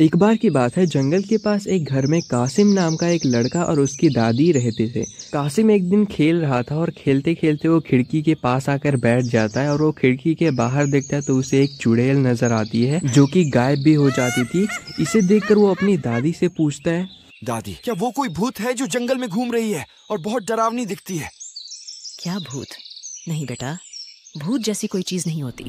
एक बार की बात है जंगल के पास एक घर में कासिम नाम का एक लड़का और उसकी दादी रहते थे कासिम एक दिन खेल रहा था और खेलते खेलते वो खिड़की के पास आकर बैठ जाता है और वो खिड़की के बाहर देखता है तो उसे एक चुड़ैल नजर आती है जो कि गायब भी हो जाती थी इसे देखकर वो अपनी दादी से पूछता है दादी क्या वो कोई भूत है जो जंगल में घूम रही है और बहुत डरावनी दिखती है क्या भूत नहीं बेटा भूत जैसी कोई चीज नहीं होती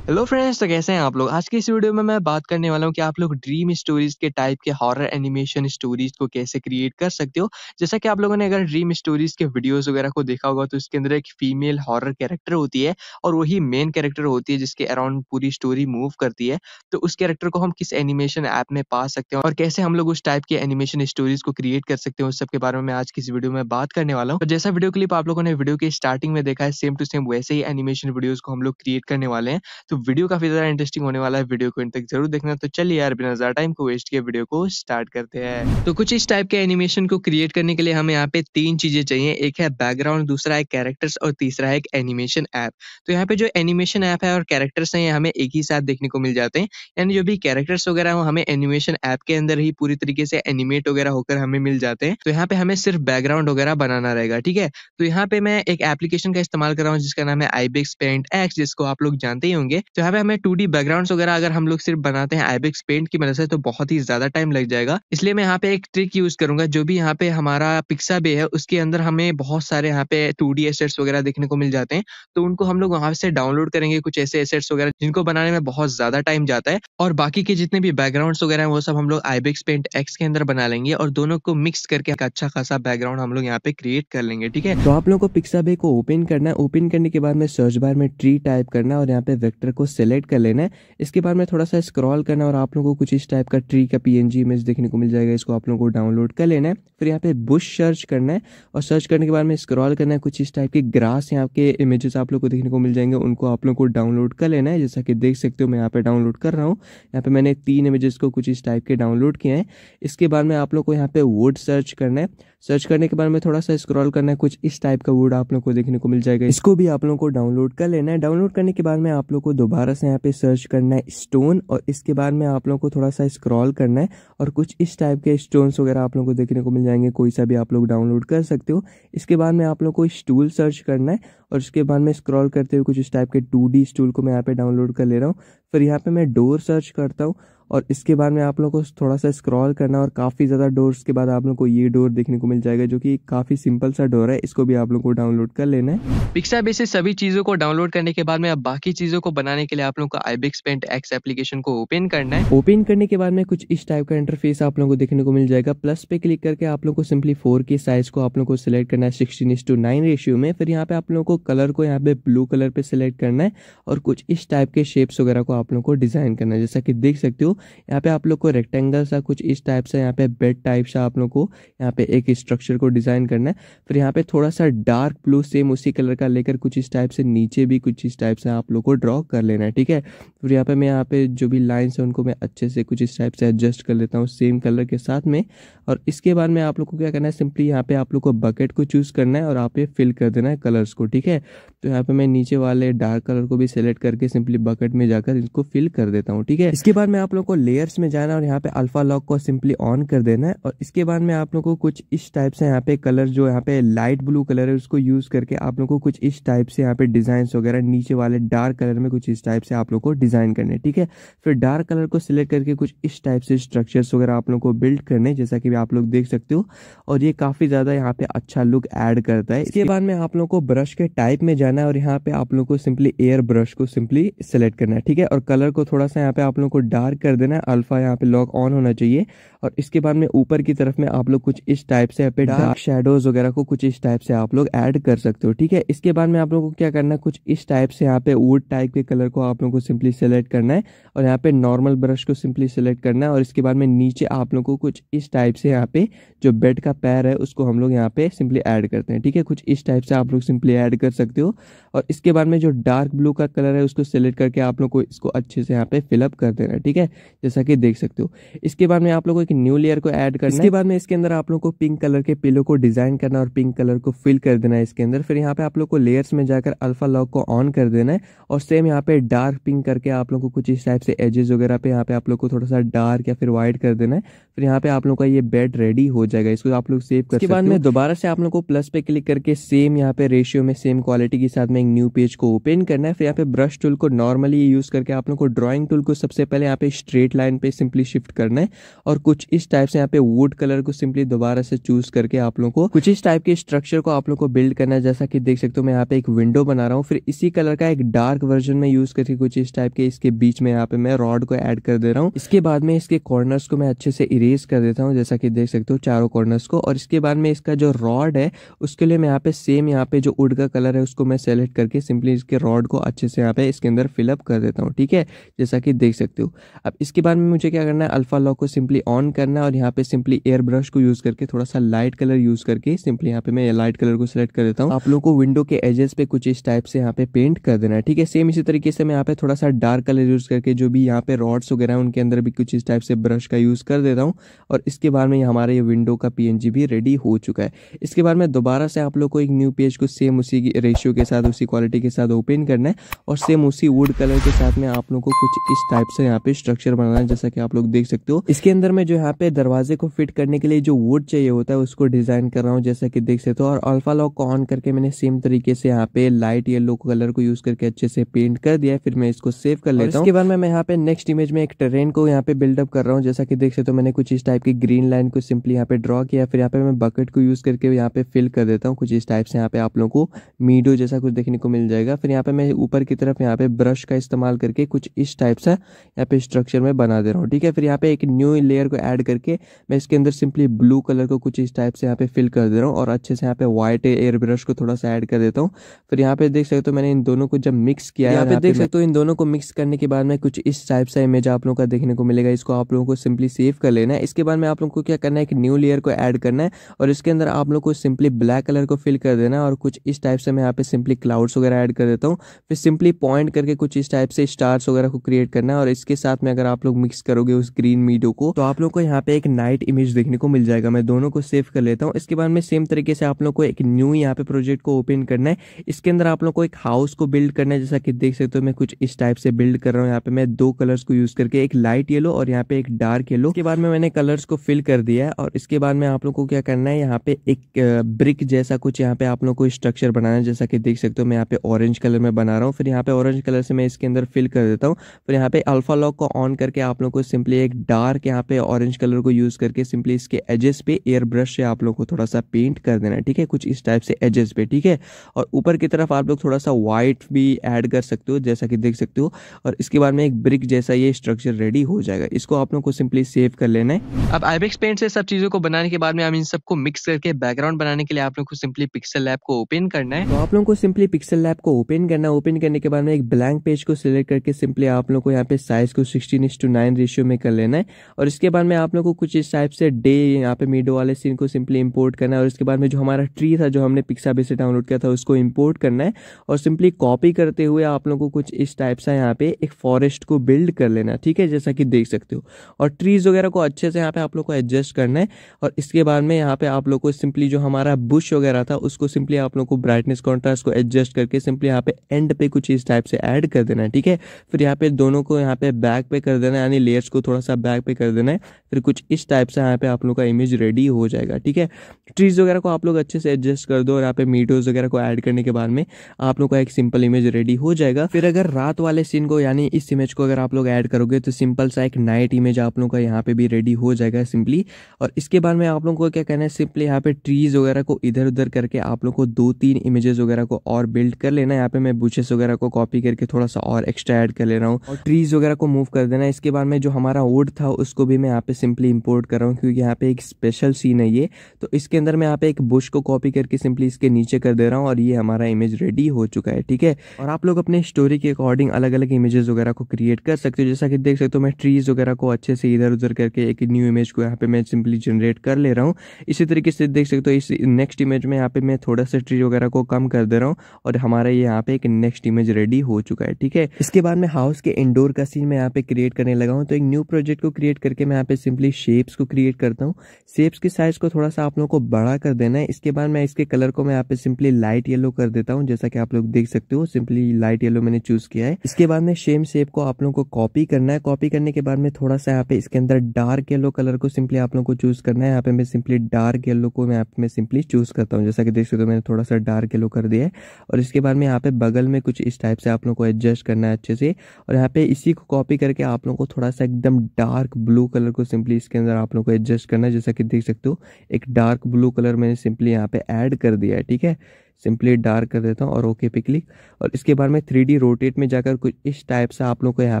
हेलो फ्रेंड्स तो कैसे हैं आप लोग आज के इस वीडियो में मैं बात करने वाला हूँ कि आप लोग ड्रीम स्टोरीज के टाइप के हॉरर एनिमेशन स्टोरीज को कैसे क्रिएट कर सकते हो जैसा कि आप लोगों ने अगर ड्रीम स्टोरीज के वीडियोस वगैरह को देखा होगा तो इसके अंदर एक फीमेल हॉरर कैरेक्टर होती है और वही मेन कैरेक्टर होती है जिसके अराउंड पूरी स्टोरी मूव करती है तो उस कैरेक्टर को हम किस एनिमेशन ऐप में पा सकते हैं और कैसे हम लोग उस टाइप के एनिमेशन स्टोरीज को क्रिएट कर सकते हैं उस सबके बारे में आज की इस वीडियो में बात करने वाला हूँ तो जैसा वीडियो क्लिप आप लोगों ने वीडियो के स्टार्टिंग में देखा है सेम टू सेम वैसे ही एनिमेशन वीडियोस को हम लोग क्रिएट करने वाले हैं तो वीडियो काफी ज्यादा इंटरेस्टिंग होने वाला है वीडियो को इन तक जरूर देखना तो चलिए यार बिना ज्यादा टाइम को वेस्ट किए वीडियो को स्टार्ट करते हैं तो कुछ इस टाइप के एनिमेशन को क्रिएट करने के लिए हमें यहाँ पे तीन चीजें चाहिए एक है बैकग्राउंड दूसरा है कैरेक्टर्स और तीसरा है एक एनिमेशन ऐप तो यहाँ पे जो एनिमेशन ऐप है और कैरेक्टर्स है हमें एक ही साथ देखने को मिल जाते हैं यानी जो भी कैरेक्टर्स वगैरह हो हमें एनिमेशन ऐप के अंदर ही पूरी तरीके से एनिमेट वगैरह होकर हमें मिल जाते हैं तो यहाँ पे हमें सिर्फ बैकग्राउंड वगैरह बनाना रहेगा ठीक है तो यहाँ पे मैं एक एप्लीकेशन का इस्तेमाल कर रहा हूँ जिसका नाम है आईबेक्स पे पेंट एक्स जिसको आप लोग जानते ही होंगे तो यहाँ पे हमें टू डी बैकग्राउंड वगैरह अगर हम लोग सिर्फ बनाते हैं आईबिक्स पेंट की मदद से तो बहुत ही ज्यादा टाइम लग जाएगा इसलिए मैं यहाँ पे एक ट्रिक यूज करूंगा जो भी यहाँ पे हमारा पिक्सा बे है उसके अंदर हमें बहुत सारे यहाँ पे टू डी एसेट्स वगैरह देखने को मिल जाते हैं तो उनको हम लोग वहां से डाउनलोड करेंगे कुछ ऐसे एसेट्स वगैरह जिनको बनाने में बहुत ज्यादा टाइम जाता है और बाकी के जितने भी बैकग्राउंड वगैरह हैं वो सब हम लोग आईबिक्स पेंट एक्स के अंदर बना लेंगे और दोनों को मिक्स करके अच्छा खासा बैकग्राउंड हम लोग यहाँ पे क्रिएट कर लेंगे ठीक है तो आप लोग को पिक्सा बे को ओपन करना है ओपन करने के बाद में सर्च बार हमें ट्री टाइप करना है और यहाँ पे वेक्टर को सेलेक्ट कर लेना है इसके बाद में थोड़ा सा स्क्रॉल करना और आप लोगों को कुछ इस टाइप का ट्री का पीएनजी इमेज देखने को मिल जाएगा इसको आप लोगों को डाउनलोड कर लेना है फिर यहाँ पे बुश सर्च करना है और सर्च करने के बाद में स्क्रॉल करना है कुछ इस टाइप के ग्रास यहाँ के इमेजेस आप लोग को देखने को मिल जाएंगे उनको आप लोग को डाउनलोड कर लेना है जैसा कि देख सकते हो मैं यहाँ पे डाउनलोड कर रहा हूँ यहाँ पे मैंने तीन इमेजेस को कुछ इस टाइप के डाउनलोड किए हैं इसके बाद में आप लोग को यहाँ पे वुड सर्च करना है सर्च करने के बाद में थोड़ा सा स्क्रॉल करना है कुछ इस टाइप का वर्ड आप लोग को देखने को मिल जाएगा इसको भी आप लोगों को डाउनलोड कर लेना है डाउनलोड करने के बाद में आप लोग को दोबारा से यहाँ पे सर्च करना है स्टोन और इसके बाद में आप लोग को थोड़ा सा स्क्रॉल करना है और कुछ इस टाइप के स्टोन्स वगैरह आप लोग को देखने को मिल जाएंगे कोई सा भी आप लोग डाउनलोड कर सकते हो इसके बाद में आप लोग को स्टूल सर्च करना है और उसके बाद में स्क्रॉल करते हुए कुछ इस टाइप के टू स्टूल को मैं यहाँ पे डाउनलोड कर ले रहा हूँ फिर यहाँ पे मैं डोर सर्च करता हूँ और इसके बाद में आप लोग को थोड़ा सा स्क्रॉल करना और काफ़ी ज़्यादा डोर्स के बाद आप लोग को ये डोर देखने को मिल जाएगा जो कि काफ़ी सिंपल सा डोर है इसको भी आप लोग को डाउनलोड कर लेना है पिक्सा बेस से सभी चीज़ों को डाउनलोड करने के बाद में अब बाकी चीज़ों को बनाने के लिए आप लोग को आईबिक्स पेंट एक्स एप्लीकेशन को ओपन करना है ओपन करने के बाद में कुछ इस टाइप का इंटरफेस आप लोग को देखने को मिल जाएगा प्लस पे क्लिक करके आप लोग को सिंपली फोर के साइज को आप लोग को सिलेक्ट करना है सिक्सटीन इस टू नाइन रेशियो में फिर यहाँ पे आप लोग को कलर को यहाँ पे ब्लू कलर पे सिलेक्ट करना है और कुछ इस टाइप के शेप्स वगैरह को आप लोग को डिजाइन करना है जैसा कि देख सकते हो यहाँ पे आप लोग को रेक्टेंगल सा कुछ इस टाइप से यहाँ पे बेड टाइप सा आप लोग को यहाँ पे एक स्ट्रक्चर को डिजाइन करना है फिर यहाँ पे थोड़ा सा डार्क ब्लू सेम उसी कलर का लेकर कुछ इस टाइप से नीचे भी कुछ इस टाइप से आप लोग को ड्रॉ कर लेना है ठीक है फिर यहाँ पे मैं यहाँ पे जो भी लाइन्स है उनको मैं अच्छे से कुछ इस टाइप से एडजस्ट कर लेता हूँ सेम कलर के साथ में और इसके बाद में आप लोग को क्या करना है सिंपली यहाँ पे आप लोग को बकेट को चूज करना है और आप ये फिल कर देना है कलर्स को ठीक है तो यहाँ पे मैं नीचे वाले डार्क कलर को भी सिलेक्ट करके सिंपली बकेट में जाकर इसको फिल कर देता हूँ ठीक है इसके बाद मैं आप लोग को लेयर्स में जाना और यहाँ पे अल्फा लॉक को सिंपली ऑन कर देना है और इसके बाद में आप लोग को कुछ इस टाइप से यहाँ पे कलर जो यहाँ पे लाइट ब्लू कलर है उसको यूज करके आप लोग को कुछ इस टाइप से यहाँ पे डिजाइन वगैरह नीचे वाले डार्क कलर में कुछ इस टाइप से आप लोग को डिजाइन करने ठीक है फिर डार्क कलर को सिलेक्ट करके कुछ इस टाइप से स्ट्रक्चर वगैरह आप लोग को बिल्ड करने जैसा कि आप लोग देख सकते हो और ये काफी ज्यादा यहाँ पे अच्छा लुक एड करता है इसके बाद में आप लोग को ब्रश के टाइप में जाना जाना है और यहाँ पे आप लोग को सिंपली एयर ब्रश को सिंपली सेलेक्ट करना है ठीक है और कलर को थोड़ा सा यहाँ पे आप लोग को डार्क कर देना है अल्फा यहाँ पे लॉक ऑन होना चाहिए और इसके बाद में ऊपर की तरफ में आप लोग कुछ इस टाइप से यहाँ पे डार्क शेडोज वगैरह को कुछ इस टाइप से आप लोग एड कर सकते हो ठीक है इसके बाद में आप लोग को क्या करना है कुछ इस टाइप से यहाँ पे वुड टाइप के कलर को आप लोग को सिंपली सेलेक्ट करना है और यहाँ पे नॉर्मल ब्रश को सिंपली सेलेक्ट करना है और इसके बाद में नीचे आप लोग को कुछ इस टाइप से यहाँ पे जो बेड का पैर है उसको हम लोग यहाँ पे सिंपली एड करते हैं ठीक है कुछ इस टाइप से आप लोग सिंपली एड कर सकते हो और इसके बाद में जो डार्क ब्लू का कलर है उसको सेलेक्ट करके आप लोग को इसको अच्छे से यहाँ पे फिलअप कर देना है ठीक है जैसा कि देख सकते हो इसके बाद में आप लोग को एक न्यू लेयर को ऐड करना इसके बाद में इसके अंदर आप लोग को पिंक कलर के पिलो को डिजाइन करना और पिंक कलर को फिल कर देना है इसके अंदर फिर यहाँ पे आप लोग को लेयर्स में जाकर अल्फा लॉक को ऑन कर देना है और सेम यहाँ पे डार्क पिंक करके आप लोग को कुछ इस टाइप से एजेस वगैरह पे यहाँ पे आप लोग को थोड़ा सा डार्क या फिर व्हाइट कर देना है फिर यहाँ पे आप लोग का ये बेड रेडी हो जाएगा इसको आप लोग सेव कर दोबारा से आप लोग को प्लस पे क्लिक करके सेम यहाँ पे रेशियो में सेम क्वालिटी साथ में एक न्यू पेज को ओपन करना है फिर यहाँ पे ब्रश टूल को नॉर्मली यूज़ करके आप लोग को ड्रॉइंग टूल को सबसे पहले यहाँ पे स्ट्रेट लाइन पे सिंपली शिफ्ट करना है और कुछ इस टाइप से यहाँ पे वुड कलर को सिंपली दोबारा से चूज करके आप लोग को कुछ इस टाइप के स्ट्रक्चर को आप लोग को बिल्ड करना है जैसा कि देख सकते हो मैं यहाँ पे एक विंडो बना रहा हूँ फिर इसी कलर का एक डार्क वर्जन में यूज करके कुछ इस टाइप के इसके बीच में यहाँ पे मैं रॉड को एड कर दे रहा हूँ इसके बाद में इसके कॉर्नर्स को मैं अच्छे से इरेज कर देता हूँ जैसा कि देख सकते हो चारों कॉर्नर्स को और इसके बाद में इसका जो रॉड है उसके लिए मैं यहाँ पे सेम यहाँ पे जो उड का कलर है उसको मैं सेलेक्ट करके सिंपली इसके रॉड को अच्छे से यहाँ पे इसके अंदर फिलअप कर देता हूँ ठीक है जैसा कि देख सकते हो अब इसके बाद में मुझे क्या करना है अल्फा लॉक को सिंपली ऑन करना है और यहाँ पे सिंपली एयर ब्रश को यूज़ करके थोड़ा सा लाइट कलर यूज़ करके सिंपली यहाँ पे मैं लाइट कलर को सिलेक्ट कर देता हूँ आप लोग को विंडो के एजेस पे कुछ इस टाइप से यहाँ पे पेंट कर देना है ठीक है सेम इसी तरीके से मैं यहाँ पे थोड़ा सा डार्क कलर यूज़ करके जो भी यहाँ पे रॉड्स वगैरह उनके अंदर भी कुछ इस टाइप से ब्रश का यूज़ कर देता हूँ और इसके बाद में हमारे ये विंडो का पी भी रेडी हो चुका है इसके बाद में दोबारा से आप लोग को एक न्यू पेज को सेम उसी रेशियो के साथ उसी क्वालिटी के साथ ओपन करना है और सेम उसी वुड कलर के साथ में आप लोग को कुछ इस टाइप से यहाँ पे स्ट्रक्चर बनाना है जैसा कि आप लोग देख सकते हो इसके अंदर में जो यहाँ पे दरवाजे को फिट करने के लिए जो वुड चाहिए होता है उसको डिजाइन कर रहा हूँ जैसा की देख सकते हो और अल्फा लॉक को ऑन करके मैंने सेम तरीके से यहाँ पे लाइट येलो कलर को यूज करके अच्छे से पेंट कर दिया फिर मैं इसको सेव कर लेता हूँ इसके बाद मैं यहाँ पे नेक्स्ट इमेज में एक ट्रेन को यहाँ पे बिल्डअप कर रहा हूँ जैसा की देख सकते हो मैंने कुछ इस टाइप की ग्रीन लाइन को सिंपली यहाँ पे ड्रॉ किया फिर यहाँ पे मैं बकेट को यूज करके यहाँ पे फिल कर देता हूँ कुछ इस टाइप से यहाँ पे आप लोगों को मीडो जैसा कुछ देखने को मिल जाएगा फिर यहाँ पे मैं ऊपर की तरफ यहाँ पे ब्रश का इस्तेमाल करके कुछ इस टाइप सा यहाँ पे स्ट्रक्चर में बना दे रहा हूँ ठीक है फिर यहाँ पे एक न्यू लेयर को ऐड करके मैं इसके अंदर सिंपली ब्लू कलर को कुछ इस टाइप से यहाँ पे फिल कर दे रहा हूँ और अच्छे से यहाँ पे व्हाइट एयर ब्रश को थोड़ा सा ऐड कर देता हूँ फिर यहाँ पे देख सकते हो मैंने इन दोनों को जब मिक्स किया यहाँ पे देख सकते हो इन दोनों को मिक्स करने के बाद में कुछ इस टाइप सा इमेज आप लोगों का देखने को मिलेगा इसको आप लोगों को सिंपली सेव कर लेना है इसके बाद में आप लोगों को क्या करना है एक न्यू लेयर को ऐड करना है और इसके अंदर आप लोग को सिंपली ब्लैक कलर को फिल कर देना है और कुछ इस टाइप से मैं यहाँ पे सिंपली सिंपली क्लाउड्स वगैरह ऐड कर देता हूँ फिर सिंपली पॉइंट करके कुछ इस टाइप से स्टार्स वगैरह को क्रिएट करना है और इसके साथ में अगर आप लोग मिक्स करोगे उस ग्रीन मीडियो को तो आप लोग को यहाँ पे एक नाइट इमेज देखने को मिल जाएगा मैं दोनों को सेव कर लेता हूँ इसके बाद में सेम तरीके से आप लोग को एक न्यू यहाँ पे प्रोजेक्ट को ओपन करना है इसके अंदर आप लोग को एक हाउस को बिल्ड करना है जैसा कि देख सकते हो मैं कुछ इस टाइप से बिल्ड कर रहा हूँ यहाँ पे मैं दो कलर्स को यूज करके एक लाइट येलो और यहाँ पे एक डार्क येलो के बाद में मैंने कलर्स को फिल कर दिया है और इसके बाद में आप लोग को क्या करना है यहाँ पे एक ब्रिक जैसा कुछ यहाँ पे आप लोग को स्ट्रक्चर बनाना है जैसा कि देख सकते हो मैं यहाँ पे ऑरेंज कलर में बना रहा हूँ फिर यहाँ पे ऑरेंज कलर से मैं इसके अंदर फिल कर देता हूँ फिर यहाँ पे अल्फा लॉक को ऑन करके आप लोग को सिंपली एक डार्क यहाँ पे ऑरेंज कलर को यूज़ करके सिंपली इसके एजेस पे एयर ब्रश से आप लोग को थोड़ा सा पेंट कर देना है ठीक है कुछ इस टाइप से एजेस पे ठीक है और ऊपर की तरफ आप लोग थोड़ा सा व्हाइट भी एड कर सकते हो जैसा कि देख सकते हो और इसके बाद में एक ब्रिक जैसा ये स्ट्रक्चर रेडी हो जाएगा इसको आप लोग को सिंपली सेव कर लेना है अब आईबेक्स पेंट से सब चीज़ों को बनाने के बाद में हम इन सबको मिक्स करके बैकग्राउंड बनाने के लिए आप लोग को सिंपली पिक्सल लैब को ओपन करना है तो आप लोगों को सिंपली पिक्सल लैब को ओपन करना ओपन करने के बाद में एक ब्लैंक पेज को सिलेक्ट करके सिंपली आप लोग को यहाँ पे साइज को सिक्सटीन इंस टू नाइन रेशियो में कर लेना है और इसके बाद में आप लोग को कुछ इस टाइप से डे यहाँ पे मीडो वाले सीन को सिंपली इम्पोर्ट करना है और इसके बाद में जो हमारा ट्री था जो हमने पिक्सा से डाउनलोड किया था उसको इम्पोर्ट करना है और सिंपली कॉपी करते हुए आप लोग को कुछ इस टाइप सा यहाँ पे एक फॉरेस्ट को बिल्ड कर लेना है ठीक है जैसा कि देख सकते हो और ट्रीज वगैरह को अच्छे से यहाँ पे आप लोग को एडजस्ट करना है और इसके बाद में यहाँ पे आप लोग को सिंपली जो हमारा बुश वगैरह था उसको सिंपली आप लोग को ब्राइटनेस कॉन्ट्रास्ट को इसको एडजस्ट करके सिंपली यहाँ पे एंड पे कुछ इस टाइप से ऐड कर देना है ठीक है फिर यहाँ पे दोनों को यहाँ पे बैक पे कर देना है यानी लेयर्स को थोड़ा सा बैक पे कर देना है फिर कुछ इस टाइप से यहाँ पे आप लोग का इमेज रेडी हो जाएगा ठीक है ट्रीज वगैरह को आप लोग अच्छे से एडजस्ट कर दो और यहाँ पे मीडियोज वगैरह को ऐड करने के बाद में आप लोग का एक सिंपल इमेज रेडी हो जाएगा फिर अगर रात वाले सीन को यानी इस इमेज को अगर आप लोग ऐड करोगे तो सिंपल सा एक नाइट इमेज आप लोग का यहाँ पे भी रेडी हो जाएगा सिंपली और इसके बाद में आप लोगों को क्या कहना है सिंपली यहाँ पे ट्रीज वगैरह को इधर उधर करके आप लोग को दो तीन इमेजेस वगैरह को और बिल्ड कर लेना यहाँ पे मैं बुशेस वगैरह को कॉपी करके थोड़ा सा और एक्स्ट्रा ऐड कर ले रहा हूँ और ट्रीज वगैरह को मूव कर देना इसके बाद में जो हमारा वुड था उसको भी मैं यहाँ पे सिंपली इम्पोर्ट कर रहा हूँ क्योंकि यहाँ पे एक स्पेशल सीन है ये तो इसके अंदर मैं यहाँ पे एक बुश को कॉपी करके सिंपली इसके नीचे कर दे रहा हूँ और ये हमारा इमेज रेडी हो चुका है ठीक है और आप लोग अपने स्टोरी के अकॉर्डिंग अलग अलग इमेजेस वगैरह को क्रिएट कर सकते हो जैसा कि देख सकते हो मैं ट्रीज वगैरह को अच्छे से इधर उधर करके एक न्यू इमेज को यहाँ पे मैं सिंपली जनरेट कर ले रहा हूँ इसी तरीके से देख सकते हो इस नेक्स्ट इमेज में यहाँ पे मैं थोड़ा सा ट्री वगैरह को कम कर दे रहा हूँ हूँ और हमारा ये यहाँ पे एक नेक्स्ट इमेज रेडी हो चुका है ठीक है इसके बाद में हाउस के इंडोर का सीन मैं यहाँ पे क्रिएट करने लगा हूँ तो एक न्यू प्रोजेक्ट को क्रिएट करके मैं यहाँ पे सिंपली शेप्स को क्रिएट करता हूँ शेप्स के साइज को थोड़ा सा आप लोगों को बड़ा कर देना है इसके बाद मैं इसके कलर को मैं यहाँ पे सिंपली लाइट येलो कर देता हूँ जैसा कि आप लोग देख सकते हो सिंपली लाइट येलो मैंने चूज किया है इसके बाद में सेम शेप को आप लोग को कॉपी करना है कॉपी करने के बाद में थोड़ा सा यहाँ पे इसके अंदर डार्क येलो कलर को सिंपली आप लोग को चूज करना है यहाँ पे मैं सिंपली डार्क येलो को मैं यहाँ पे सिंपली चूज करता हूँ जैसा कि देख सकते हो मैंने थोड़ा सा डार्क येलो कर दिया है और इसके बाद में यहाँ पे बगल में कुछ इस टाइप से आप लोग को एडजस्ट करना है अच्छे से और यहाँ पे इसी को कॉपी करके आप लोग को थोड़ा सा एकदम डार्क ब्लू कलर को सिंपली इसके अंदर आप लोग को एडजस्ट करना है जैसा कि देख सकते हो एक डार्क ब्लू कलर मैंने सिंपली यहाँ पे ऐड कर दिया है ठीक है सिंपली डार्क कर देता हूँ और ओके पे क्लिक और इसके बाद में थ्री रोटेट में जाकर कुछ इस टाइप से आप लोग को यहाँ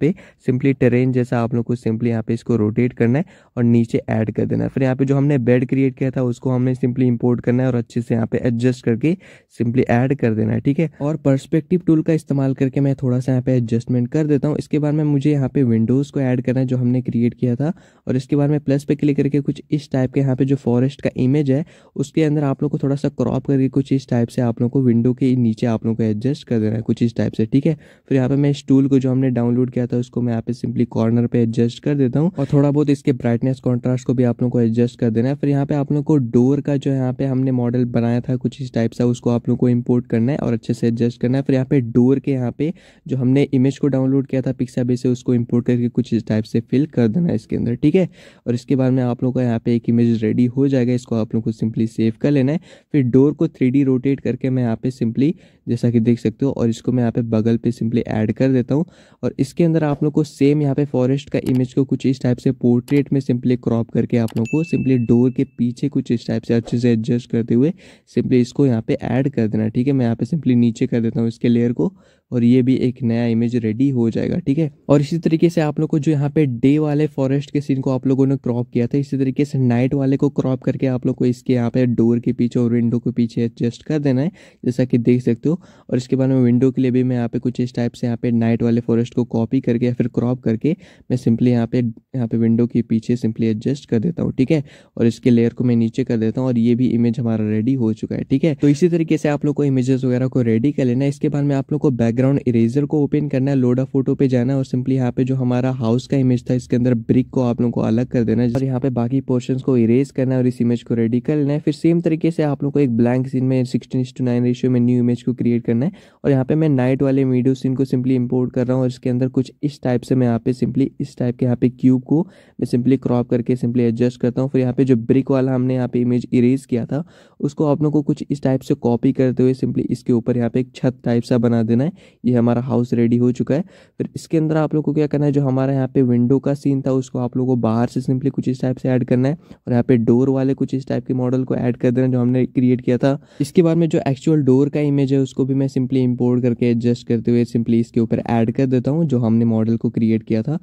पे सिंपली टेरेन जैसा आप लोग को सिंपली यहाँ पे इसको रोटेट करना है और नीचे ऐड कर देना है फिर यहाँ पे जो हमने बेड क्रिएट किया था उसको हमने सिंपली इम्पोर्ट करना है और अच्छे से यहाँ पे एडजस्ट करके सिंपली एड कर देना है ठीक है और परस्पेक्टिव टूल का इस्तेमाल करके मैं थोड़ा सा यहाँ पे एडजस्टमेंट कर देता हूँ इसके बाद में मुझे यहाँ पे विंडोज को एड करना है जो हमने क्रिएट किया था और इसके बाद में प्लस पे क्लिक करके कुछ इस टाइप के यहाँ पे जो फॉरेस्ट का इमेज है उसके अंदर आप लोग को थोड़ा सा क्रॉप करके कुछ इस टाइप से से आप लोगों को विंडो के नीचे आप लोगों को एडजस्ट कर देना है कुछ इस टाइप से ठीक है फिर यहाँ पे मैं इस टूल को जो हमने डाउनलोड किया था उसको मैं यहाँ पे सिंपली कॉर्नर पे एडजस्ट कर देता हूँ और थोड़ा बहुत इसके ब्राइटनेस कॉन्ट्रास्ट को भी आप लोगों को एडजस्ट कर देना है फिर यहाँ पे आप लोग को डोर का जो यहाँ पे हमने मॉडल बनाया था कुछ इस टाइप सा उसको आप लोग को इम्पोर्ट करना है और अच्छे से एडजस्ट करना है फिर यहाँ पे डोर के यहाँ पे जो हमने इमेज को डाउनलोड किया था पिक्सा से उसको इम्पोर्ट करके कुछ इस टाइप से फिल कर देना है इसके अंदर ठीक है और इसके बाद में आप लोग का यहाँ पे एक इमेज रेडी हो जाएगा इसको आप लोग को सिंपली सेव कर लेना है फिर डोर को थ्री रोटेट करके मैं यहाँ पे सिंपली जैसा कि देख सकते हो और इसको मैं यहाँ पे बगल पे सिंपली ऐड कर देता हूँ और इसके अंदर आप लोग को सेम यहाँ पे फॉरेस्ट का इमेज को कुछ इस टाइप से पोर्ट्रेट में सिंपली क्रॉप करके आप लोग को सिंपली डोर के पीछे कुछ इस टाइप से अच्छे से एडजस्ट करते हुए सिंपली इसको यहाँ पे ऐड कर देना ठीक है मैं यहाँ पे सिंपली नीचे कर देता हूँ इसके लेयर को और ये भी एक नया इमेज रेडी हो जाएगा ठीक है और इसी तरीके से आप लोग को जो यहाँ पे डे वाले फॉरेस्ट के सीन को आप लोगों ने क्रॉप किया था इसी तरीके से नाइट वाले को क्रॉप करके आप लोग को इसके यहाँ पे डोर के पीछे और विंडो के पीछे एडजस्ट कर देना है जैसा कि देख सकते हो और इसके बाद में विंडो के लिए भी मैं यहाँ पे कुछ इस टाइप से यहाँ पे नाइट वाले फॉरेस्ट को कॉपी करके या फिर क्रॉप करके मैं सिंपली यहाँ पे यहाँ पे विंडो के पीछे सिंपली एडजस्ट कर देता हूँ ठीक है और इसके लेयर को मैं नीचे कर देता हूँ और ये भी इमेज हमारा रेडी हो चुका है ठीक है तो इसी तरीके से आप लोग को इमेजेस वगैरह को रेडी कर लेना इसके बाद में आप लोग को बैक बैकग्राउंड इरेजर को ओपन करना है लोडा फोटो पे जाना है और सिंपली यहाँ पे जो हमारा हाउस का इमेज था इसके अंदर ब्रिक को आप लोगों को अलग कर देना है और यहाँ पे बाकी पोर्शन को इरेज करना है और इस इमेज को रेडी कर लेना है फिर सेम तरीके से आप लोग को एक ब्लैंक सीन में सिक्सटीन टू नाइन रेशियो में न्यू इमेज को क्रिएट करना है और यहाँ पे मैं नाइट वाले वीडियो सीन को सिंपली इम्पोर्ट कर रहा हूँ और इसके अंदर कुछ इस टाइप से मैं यहाँ पे सिंपली इस टाइप के यहाँ पे क्यूब को मैं सिंपली क्रॉप करके सिंपली एडजस्ट करता हूँ फिर यहाँ पे जो ब्रिक वाला हमने यहाँ पे इमेज इरेज किया था उसको आप लोग को कुछ इस टाइप से कॉपी करते हुए सिंपली इसके ऊपर यहाँ पे एक छत टाइप सा बना देना है ये हमारा हाउस रेडी हो चुका है फिर इसके अंदर आप लोग को क्या करना है जो हमारा यहाँ पे विंडो का सीन था उसको आप लोग को बाहर से सिंपली कुछ इस टाइप से ऐड करना है और यहाँ पे डोर वाले कुछ इस टाइप के मॉडल को ऐड कर देना जो हमने क्रिएट किया था इसके बाद में जो एक्चुअल डोर का इमेज है उसको भी मैं सिंपली इम्पोर्ट करके एडजस्ट करते हुए सिंपली इसके ऊपर ऐड कर देता हूँ जो हमने मॉडल को क्रिएट किया था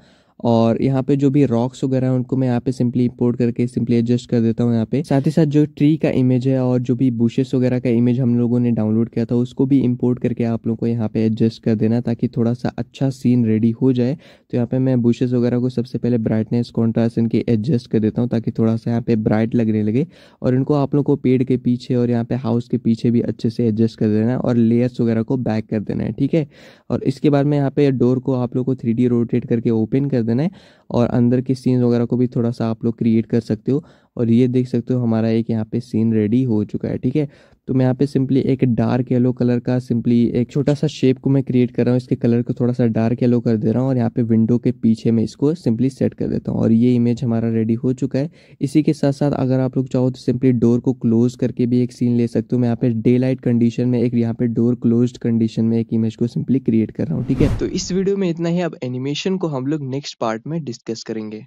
और यहाँ पे जो भी रॉक्स वगैरह हैं उनको मैं यहाँ पे सिंपली इम्पोर्ट करके सिंपली एडजस्ट कर देता हूँ यहाँ पे साथ ही साथ जो ट्री का इमेज है और जो भी बुशेस वगैरह का इमेज हम लोगों ने डाउनलोड किया था उसको भी इम्पोर्ट करके आप लोग को यहाँ पे एडजस्ट कर देना ताकि थोड़ा सा अच्छा सीन रेडी हो जाए तो यहाँ पे मैं बुशेस वगैरह को सबसे पहले ब्राइटनेस कॉन्ट्रास्ट इनके एडजस्ट कर देता हूँ ताकि थोड़ा सा यहाँ पे ब्राइट लगने लगे और इनको आप लोग को पेड़ के पीछे और यहाँ पे हाउस के पीछे भी अच्छे से एडजस्ट कर देना है और लेयर्स वगैरह को बैक कर देना है ठीक है और इसके बाद में यहाँ पे डोर को आप लोग को थ्री रोटेट करके ओपन कर देना है और अंदर के सीन्स वगैरह को भी थोड़ा सा आप लोग क्रिएट कर सकते हो और ये देख सकते हो हमारा एक यहाँ पे सीन रेडी हो चुका है ठीक है तो मैं यहाँ पे सिंपली एक डार्क येलो कलर का सिंपली एक छोटा सा शेप को मैं क्रिएट कर रहा हूँ इसके कलर को थोड़ा सा डार्क येलो कर दे रहा हूँ और यहाँ पे विंडो के पीछे मैं इसको सिंपली सेट कर देता हूँ और ये इमेज हमारा रेडी हो चुका है इसी के साथ साथ अगर आप लोग चाहो तो सिंपली डोर को क्लोज करके भी एक सीन ले सकते हो मैं यहाँ पे डे लाइट कंडीशन में एक यहाँ पे डोर क्लोज कंडीशन में एक इमेज को सिंपली क्रिएट कर रहा हूँ ठीक है तो इस वीडियो में इतना ही अब एनिमेशन को हम लोग नेक्स्ट पार्ट में डिस्कस करेंगे